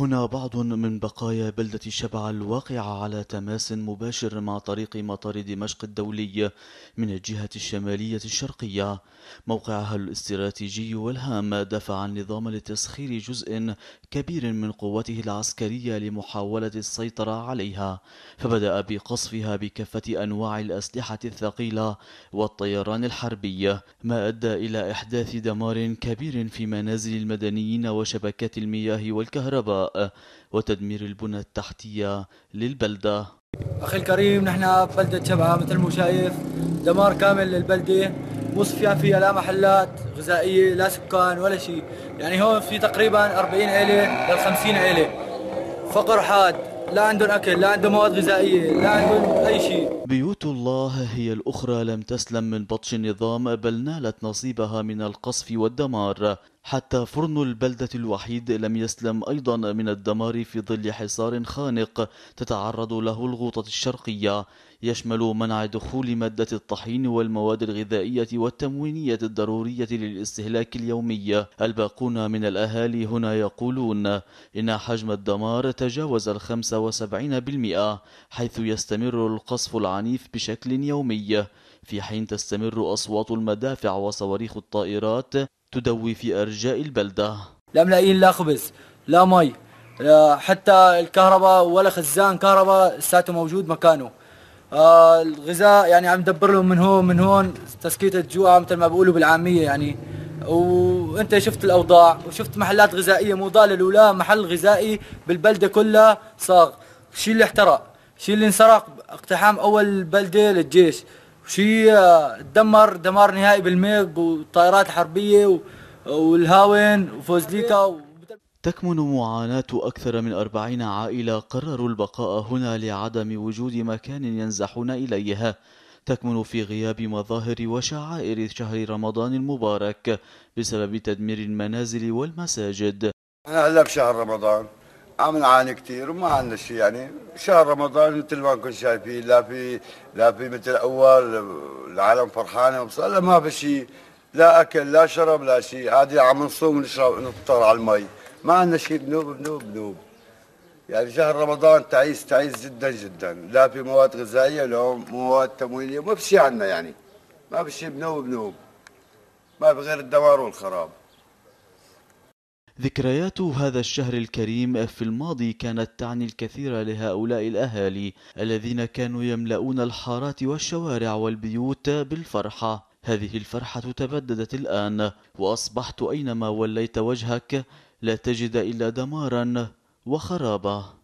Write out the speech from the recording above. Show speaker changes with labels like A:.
A: هنا بعض من بقايا بلدة شبع الواقعة على تماس مباشر مع طريق مطار دمشق الدولي من الجهة الشمالية الشرقية موقعها الاستراتيجي والهام دفع النظام لتسخير جزء كبير من قوته العسكرية لمحاولة السيطرة عليها فبدأ بقصفها بكافة أنواع الأسلحة الثقيلة والطيران الحربي ما أدى إلى إحداث دمار كبير في منازل المدنيين وشبكات المياه والكهرباء وتدمير البنى التحتية للبلدة أخي الكريم
B: نحن ببلدة شبعة مثل ما شايف دمار كامل للبلدة مو فيها لا محلات غذائية لا سكان ولا شيء يعني هون في تقريبا 40 عيلة لل 50 عيلة فقر حاد لا عندهم أكل لا عندهم مواد غذائية لا عندهم أي شيء بيوت
A: الله هي الأخرى لم تسلم من بطش النظام بل نالت نصيبها من القصف والدمار حتى فرن البلدة الوحيد لم يسلم أيضا من الدمار في ظل حصار خانق تتعرض له الغوطة الشرقية يشمل منع دخول مادة الطحين والمواد الغذائية والتموينية الضرورية للاستهلاك اليومي الباقون من الأهالي هنا يقولون إن حجم الدمار تجاوز الخمسة وسبعين بالمئة حيث يستمر القصف العنيف بشكل يومي في حين تستمر أصوات المدافع وصواريخ الطائرات تدوي في أرجاء البلدة لا ملاقيين لا خبز لا مي لا حتى الكهرباء
B: ولا خزان كهرباء لساته موجود مكانه آه الغذاء يعني عم ندبر لهم من هون من هون تسكيت الجوع مثل ما بيقولوا بالعامية يعني وانت شفت الاوضاع وشفت محلات غذائيه مو ضاله ولا محل غذائي بالبلده كلها صاغ شي اللي احترق شي اللي انسرق اقتحام اول بلده للجيش شيء تدمر دمار نهائي بالميغ والطائرات الحربية
A: والهاون وفوزليكا و... تكمن معاناة أكثر من أربعين عائلة قرروا البقاء هنا لعدم وجود مكان ينزحون إليها تكمن في غياب مظاهر وشعائر شهر رمضان المبارك بسبب تدمير المنازل والمساجد
C: أنا هلا بشهر رمضان عم نعاني كثير وما عندنا شيء يعني شهر رمضان مثل ما كنت شايفين لا في لا في مثل اول العالم فرحانه وصار ما في شيء لا اكل لا شرب لا شيء عادي عم نصوم ونشرب نفطر على المي ما عندنا شيء بنوب بنوب بنوب يعني شهر رمضان تعيس تعيس جدا جدا لا في مواد غذائيه ولا مواد تمويليه ما في شيء عندنا يعني ما في شيء بنوب بنوب ما في غير الدمار والخراب
A: ذكريات هذا الشهر الكريم في الماضي كانت تعني الكثير لهؤلاء الأهالي الذين كانوا يملؤون الحارات والشوارع والبيوت بالفرحة هذه الفرحة تبددت الآن وأصبحت أينما وليت وجهك لا تجد إلا دمارا وخرابا